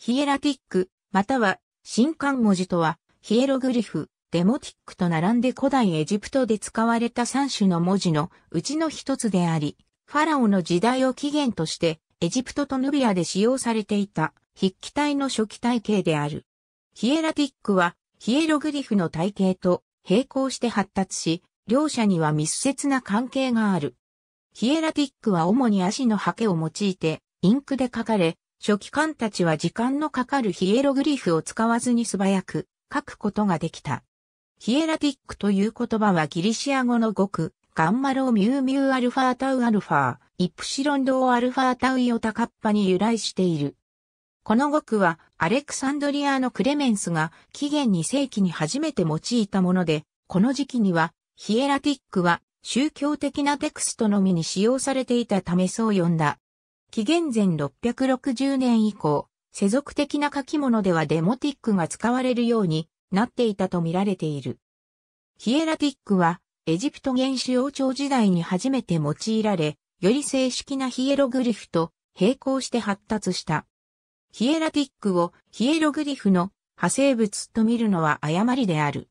ヒエラティック、または、新漢文字とは、ヒエログリフ、デモティックと並んで古代エジプトで使われた3種の文字のうちの一つであり、ファラオの時代を起源として、エジプトとヌビアで使用されていた筆記体の初期体系である。ヒエラティックは、ヒエログリフの体系と並行して発達し、両者には密接な関係がある。ヒエラティックは主に足の刷毛を用いて、インクで書かれ、初期官たちは時間のかかるヒエログリフを使わずに素早く書くことができた。ヒエラティックという言葉はギリシア語の語句、ガンマロミューミューアルファータウアルファー、イプシロンドーアルファータウイオタカッパに由来している。この語句はアレクサンドリアのクレメンスが紀元2世紀に初めて用いたもので、この時期にはヒエラティックは宗教的なテクストのみに使用されていたためそう呼んだ。紀元前660年以降、世俗的な書き物ではデモティックが使われるようになっていたと見られている。ヒエラティックは、エジプト原始王朝時代に初めて用いられ、より正式なヒエログリフと並行して発達した。ヒエラティックをヒエログリフの派生物と見るのは誤りである。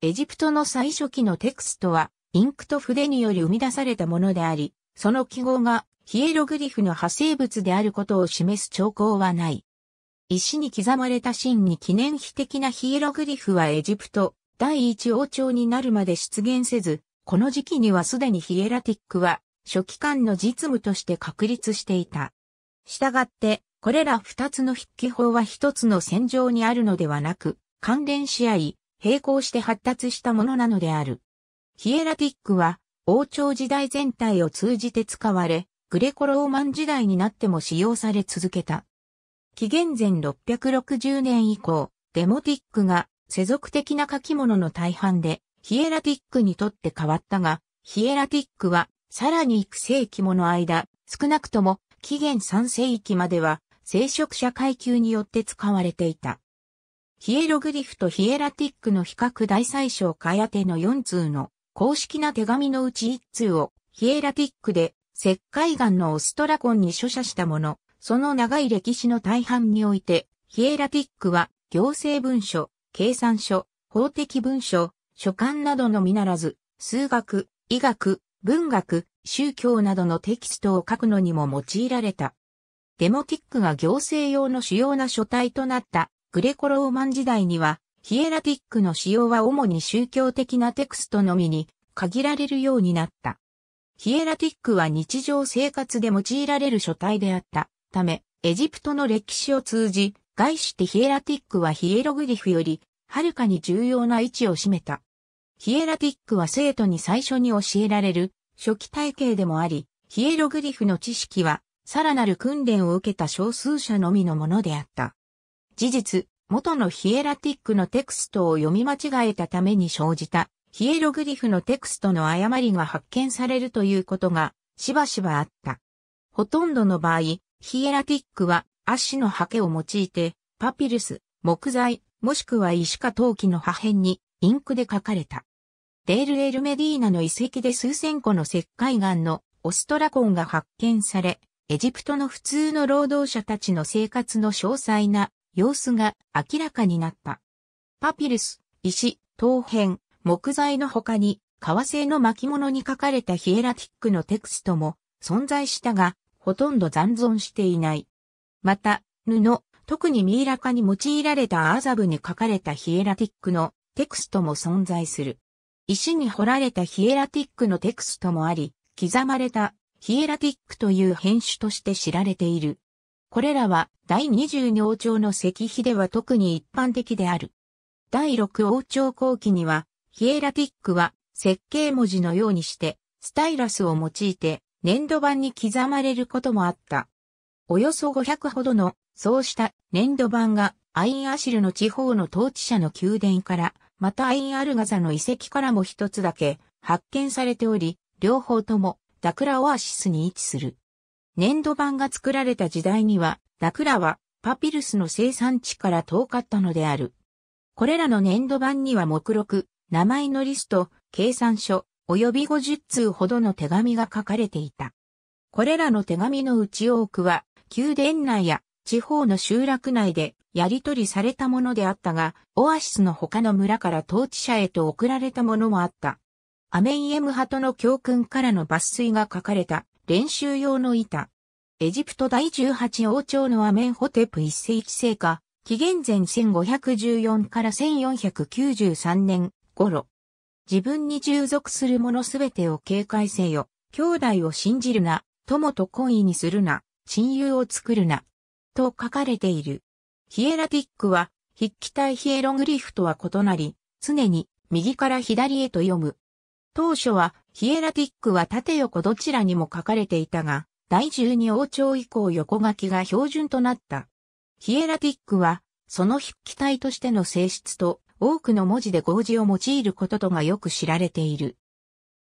エジプトの最初期のテクストは、インクと筆により生み出されたものであり、その記号がヒエログリフの派生物であることを示す兆候はない。石に刻まれた真に記念碑的なヒエログリフはエジプト第一王朝になるまで出現せず、この時期にはすでにヒエラティックは初期間の実務として確立していた。したがって、これら二つの筆記法は一つの戦場にあるのではなく、関連し合い、並行して発達したものなのである。ヒエラティックは、王朝時代全体を通じて使われ、グレコローマン時代になっても使用され続けた。紀元前660年以降、デモティックが世俗的な書き物の大半でヒエラティックにとって変わったが、ヒエラティックはさらに幾世紀もの間、少なくとも紀元3世紀までは聖職者階級によって使われていた。ヒエログリフとヒエラティックの比較大最小かやての4通の公式な手紙のうち1通をヒエラティックで石灰岩のオストラコンに著者したもの、その長い歴史の大半において、ヒエラティックは行政文書、計算書、法的文書、書簡などのみならず、数学、医学、文学、宗教などのテキストを書くのにも用いられた。デモティックが行政用の主要な書体となったグレコローマン時代には、ヒエラティックの使用は主に宗教的なテクストのみに限られるようになった。ヒエラティックは日常生活で用いられる書体であったため、エジプトの歴史を通じ、概してヒエラティックはヒエログリフより、はるかに重要な位置を占めた。ヒエラティックは生徒に最初に教えられる初期体系でもあり、ヒエログリフの知識は、さらなる訓練を受けた少数者のみのものであった。事実、元のヒエラティックのテクストを読み間違えたために生じたヒエログリフのテクストの誤りが発見されるということがしばしばあった。ほとんどの場合、ヒエラティックは足のハケを用いてパピルス、木材、もしくは石か陶器の破片にインクで書かれた。デール・エル・メディーナの遺跡で数千個の石灰岩のオストラコンが発見され、エジプトの普通の労働者たちの生活の詳細な様子が明らかになった。パピルス、石、陶片、木材の他に、革製の巻物に書かれたヒエラティックのテクストも存在したが、ほとんど残存していない。また、布、特にミイラ化に用いられたアザブに書かれたヒエラティックのテクストも存在する。石に彫られたヒエラティックのテクストもあり、刻まれたヒエラティックという変種として知られている。これらは第22王朝の石碑では特に一般的である。第6王朝後期にはヒエラティックは設計文字のようにして、スタイラスを用いて粘土板に刻まれることもあった。およそ500ほどのそうした粘土板がアインアシルの地方の統治者の宮殿から、またアインアルガザの遺跡からも一つだけ発見されており、両方ともダクラオアシスに位置する。粘土板が作られた時代には、ダクラはパピルスの生産地から遠かったのである。これらの粘土板には目録、名前のリスト、計算書、及び50通ほどの手紙が書かれていた。これらの手紙のうち多くは、宮殿内や地方の集落内でやり取りされたものであったが、オアシスの他の村から統治者へと送られたものもあった。アメイエム派との教訓からの抜粋が書かれた練習用の板。エジプト第18王朝のアメンホテプ一世紀聖火、紀元前1514から1493年、頃。自分に従属する者すべてを警戒せよ。兄弟を信じるな、友と懇意にするな、親友を作るな。と書かれている。ヒエラティックは、筆記体ヒエログリフとは異なり、常に右から左へと読む。当初は、ヒエラティックは縦横どちらにも書かれていたが、第十二王朝以降横書きが標準となった。ヒエラティックは、その筆記体としての性質と多くの文字で合字を用いることとがよく知られている。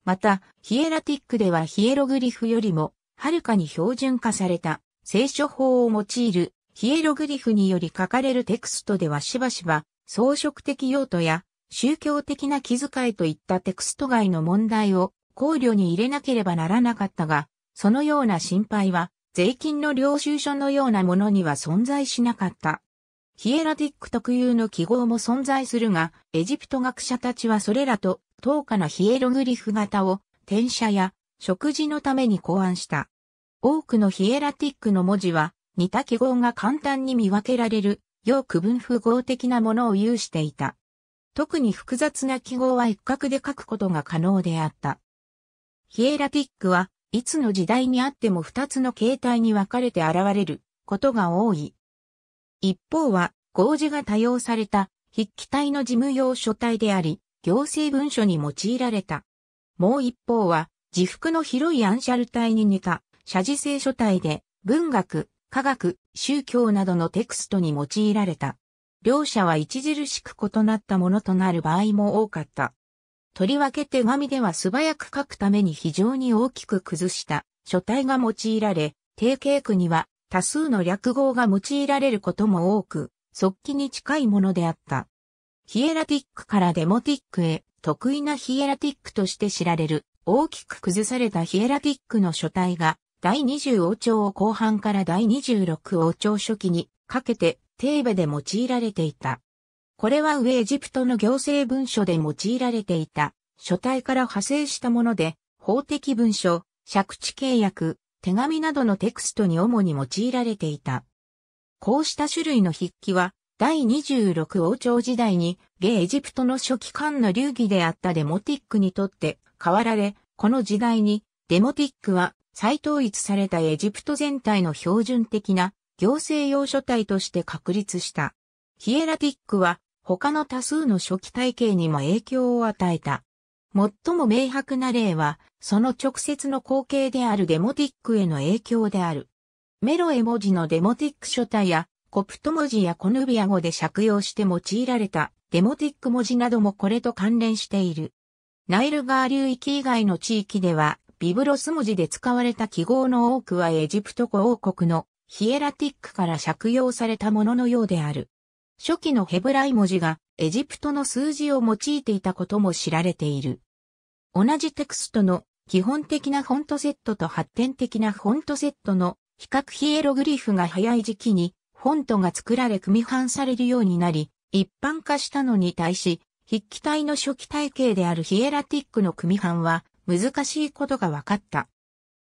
また、ヒエラティックではヒエログリフよりも、はるかに標準化された聖書法を用いるヒエログリフにより書かれるテクストではしばしば装飾的用途や宗教的な気遣いといったテクスト外の問題を考慮に入れなければならなかったが、そのような心配は税金の領収書のようなものには存在しなかった。ヒエラティック特有の記号も存在するが、エジプト学者たちはそれらと、等価なヒエログリフ型を、転写や、食事のために考案した。多くのヒエラティックの文字は、似た記号が簡単に見分けられる、よ区分符号的なものを有していた。特に複雑な記号は一角で書くことが可能であった。ヒエラティックは、いつの時代にあっても二つの形態に分かれて現れることが多い。一方は、合字が多用された筆記体の事務用書体であり、行政文書に用いられた。もう一方は、自腹の広いアンシャル体に似た、写字性書体で、文学、科学、宗教などのテクストに用いられた。両者は著しく異なったものとなる場合も多かった。とりわけ手紙では素早く書くために非常に大きく崩した書体が用いられ、定型句には多数の略語が用いられることも多く、速記に近いものであった。ヒエラティックからデモティックへ、得意なヒエラティックとして知られる、大きく崩されたヒエラティックの書体が、第20王朝後半から第26王朝初期にかけて、テーベで用いられていた。これは上エジプトの行政文書で用いられていた、書体から派生したもので、法的文書、借地契約、手紙などのテクストに主に用いられていた。こうした種類の筆記は、第26王朝時代に、ゲエジプトの初期間の流儀であったデモティックにとって変わられ、この時代に、デモティックは再統一されたエジプト全体の標準的な行政用書体として確立した。ヒエラティックは他の多数の書記体系にも影響を与えた。最も明白な例は、その直接の光景であるデモティックへの影響である。メロ絵文字のデモティック書体や、コプト文字やコヌビア語で借用して用いられたデモティック文字などもこれと関連している。ナイルガー流域以外の地域では、ビブロス文字で使われた記号の多くはエジプト古王国のヒエラティックから借用されたもののようである。初期のヘブライ文字がエジプトの数字を用いていたことも知られている。同じテクストの基本的なフォントセットと発展的なフォントセットの比較ヒエログリフが早い時期にフォントが作られ組み版されるようになり、一般化したのに対し、筆記体の初期体系であるヒエラティックの組み版は難しいことが分かった。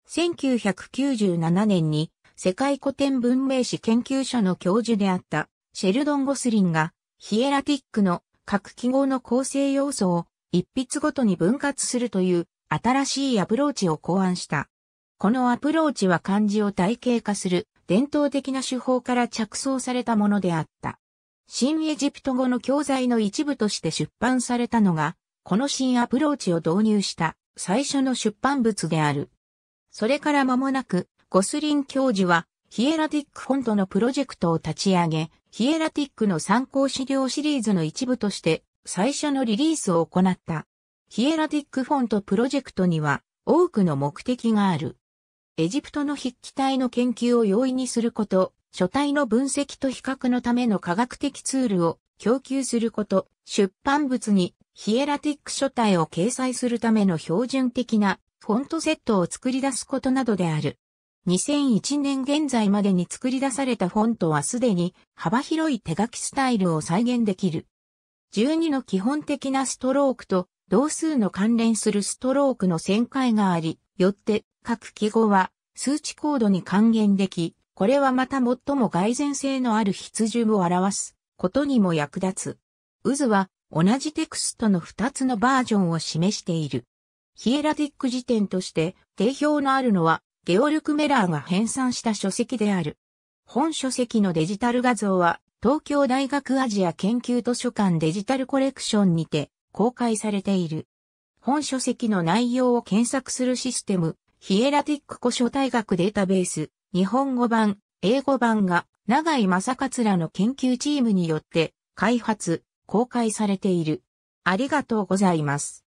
1997年に世界古典文明史研究所の教授であったシェルドン・ゴスリンがヒエラティックの各記号の構成要素を一筆ごとに分割するという新しいアプローチを考案した。このアプローチは漢字を体系化する伝統的な手法から着想されたものであった。新エジプト語の教材の一部として出版されたのが、この新アプローチを導入した最初の出版物である。それから間もなく、ゴスリン教授はヒエラティックフォントのプロジェクトを立ち上げ、ヒエラティックの参考資料シリーズの一部として最初のリリースを行った。ヒエラティックフォントプロジェクトには多くの目的がある。エジプトの筆記体の研究を容易にすること、書体の分析と比較のための科学的ツールを供給すること、出版物にヒエラティック書体を掲載するための標準的なフォントセットを作り出すことなどである。2001年現在までに作り出されたフォントはすでに幅広い手書きスタイルを再現できる。12の基本的なストロークと同数の関連するストロークの旋回があり、よって各記号は数値コードに還元でき、これはまた最も蓋然性のある筆順を表すことにも役立つ。渦は同じテクストの2つのバージョンを示している。ヒエラティック辞典として定評のあるのはゲオルク・メラーが編纂した書籍である。本書籍のデジタル画像は、東京大学アジア研究図書館デジタルコレクションにて公開されている。本書籍の内容を検索するシステム、ヒエラティック古書大学データベース、日本語版、英語版が、長井正勝らの研究チームによって、開発、公開されている。ありがとうございます。